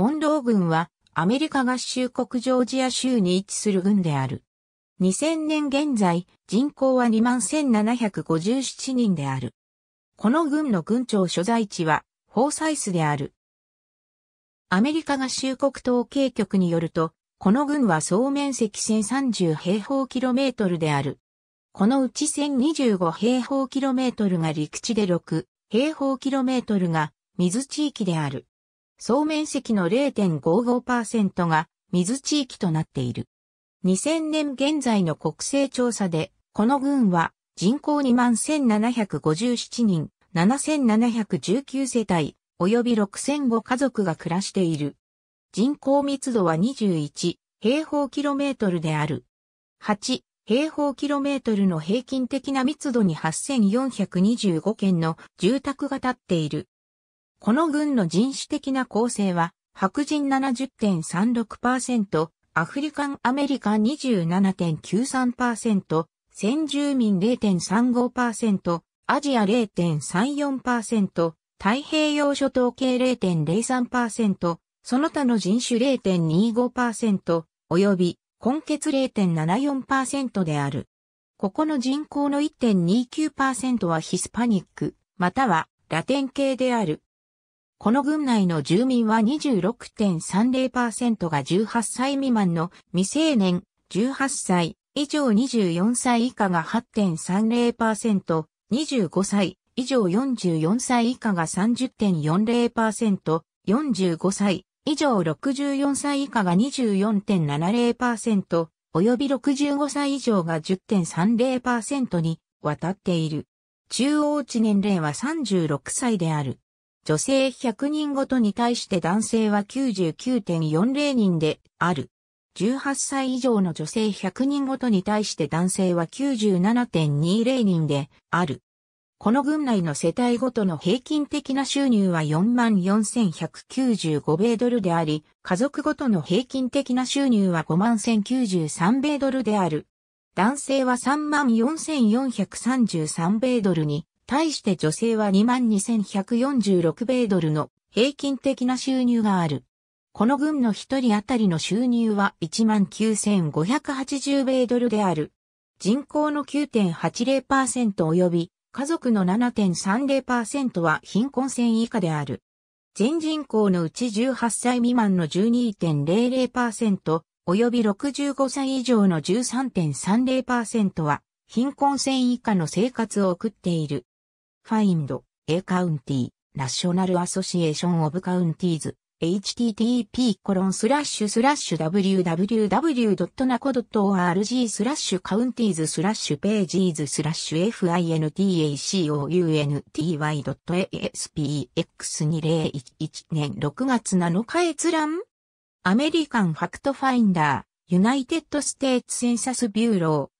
モンロー軍はアメリカ合衆国ジョージア州に位置する軍である。2000年現在、人口は21,757人である。この軍の軍庁所在地は、フォーサイスである。アメリカ合衆国統計局によると、この軍は総面積1030平方キロメートルである。このうち1025平方キロメートルが陸地で6平方キロメートルが水地域である。総面積の0.55%が水地域となっている。2000年現在の国勢調査で、この群は人口21,757人、7,719世帯、及び6,005家族が暮らしている。人口密度は21平方キロメートルである。8平方キロメートルの平均的な密度に8425件の住宅が建っている。この軍の人種的な構成は、白人70.36%、アフリカンアメリカン27.93%、先住民0.35%、アジア0.34%、太平洋諸島系0.03%、その他の人種0.25%、及び、根血0.74%である。ここの人口の1.29%はヒスパニック、またはラテン系である。この郡内の住民は26.30%が18歳未満の未成年、18歳以上24歳以下が8.30%、25歳以上44歳以下が30.40%、45歳以上64歳以下が24.70%、および65歳以上が10.30%に渡っている。中央値年齢は36歳である。女性100人ごとに対して男性は99.40人である。18歳以上の女性100人ごとに対して男性は97.20人である。この群内の世帯ごとの平均的な収入は44,195米ドルであり、家族ごとの平均的な収入は51,093米ドルである。男性は34,433米ドルに、対して女性は22,146米ドルの平均的な収入がある。この群の一人当たりの収入は19,580米ドルである。人口の9.80%及び家族の7.30%は貧困線以下である。全人口のうち18歳未満の12.00%及び65歳以上の13.30%は貧困線以下の生活を送っている。find, a county, national association of counties, http コロンスラッシュスラッシュ www.naco.org スラッシュカウンティーズスラッシュページーズスラッシュ fintacounty.aspx2011 年6月7日閲覧アメリカンファクトファインダーユナイテッドステーツセンサスビューロー